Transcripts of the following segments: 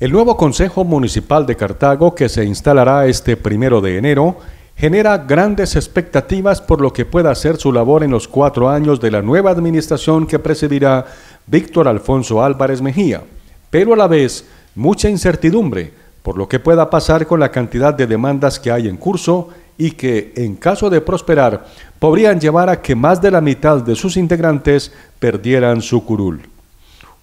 El nuevo Consejo Municipal de Cartago, que se instalará este primero de enero, genera grandes expectativas por lo que pueda ser su labor en los cuatro años de la nueva administración que presidirá Víctor Alfonso Álvarez Mejía, pero a la vez mucha incertidumbre por lo que pueda pasar con la cantidad de demandas que hay en curso y que, en caso de prosperar, podrían llevar a que más de la mitad de sus integrantes perdieran su curul.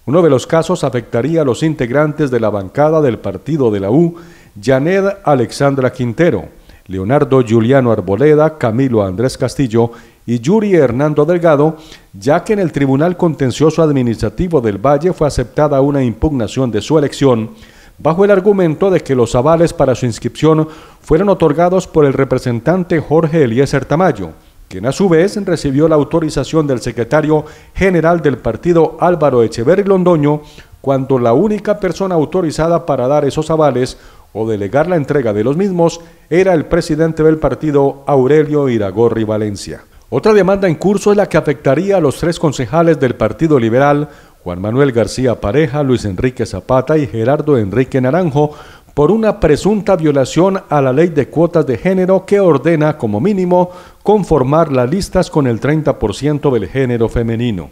Uno de los casos afectaría a los integrantes de la bancada del partido de la U, Janet Alexandra Quintero, Leonardo Juliano Arboleda, Camilo Andrés Castillo y Yuri Hernando Delgado, ya que en el Tribunal Contencioso Administrativo del Valle fue aceptada una impugnación de su elección bajo el argumento de que los avales para su inscripción fueron otorgados por el representante Jorge Eliezer Tamayo quien a su vez recibió la autorización del secretario general del partido Álvaro Echeverri Londoño, cuando la única persona autorizada para dar esos avales o delegar la entrega de los mismos era el presidente del partido Aurelio Iragorri Valencia. Otra demanda en curso es la que afectaría a los tres concejales del Partido Liberal, Juan Manuel García Pareja, Luis Enrique Zapata y Gerardo Enrique Naranjo, por una presunta violación a la ley de cuotas de género que ordena, como mínimo, conformar las listas con el 30% del género femenino.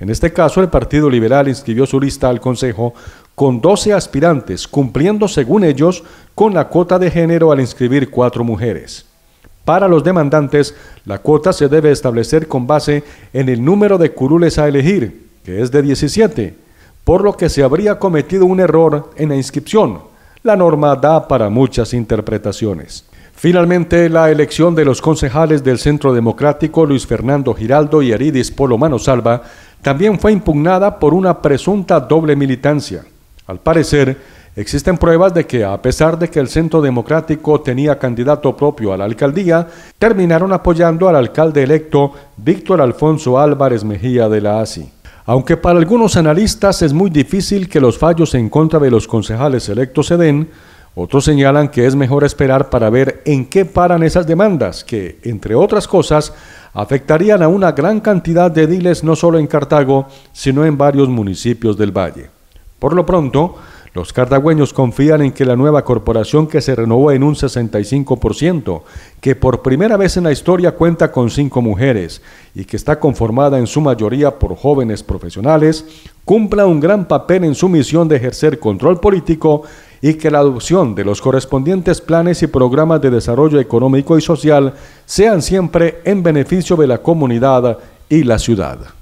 En este caso, el Partido Liberal inscribió su lista al Consejo con 12 aspirantes, cumpliendo, según ellos, con la cuota de género al inscribir cuatro mujeres. Para los demandantes, la cuota se debe establecer con base en el número de curules a elegir, que es de 17, por lo que se habría cometido un error en la inscripción, la norma da para muchas interpretaciones. Finalmente, la elección de los concejales del Centro Democrático Luis Fernando Giraldo y Aridis Polo Manosalva también fue impugnada por una presunta doble militancia. Al parecer, existen pruebas de que, a pesar de que el Centro Democrático tenía candidato propio a la alcaldía, terminaron apoyando al alcalde electo Víctor Alfonso Álvarez Mejía de la ASI. Aunque para algunos analistas es muy difícil que los fallos en contra de los concejales electos se den, otros señalan que es mejor esperar para ver en qué paran esas demandas que, entre otras cosas, afectarían a una gran cantidad de ediles no solo en Cartago, sino en varios municipios del valle. Por lo pronto, los cartagüeños confían en que la nueva corporación que se renovó en un 65%, que por primera vez en la historia cuenta con cinco mujeres y que está conformada en su mayoría por jóvenes profesionales, cumpla un gran papel en su misión de ejercer control político y que la adopción de los correspondientes planes y programas de desarrollo económico y social sean siempre en beneficio de la comunidad y la ciudad.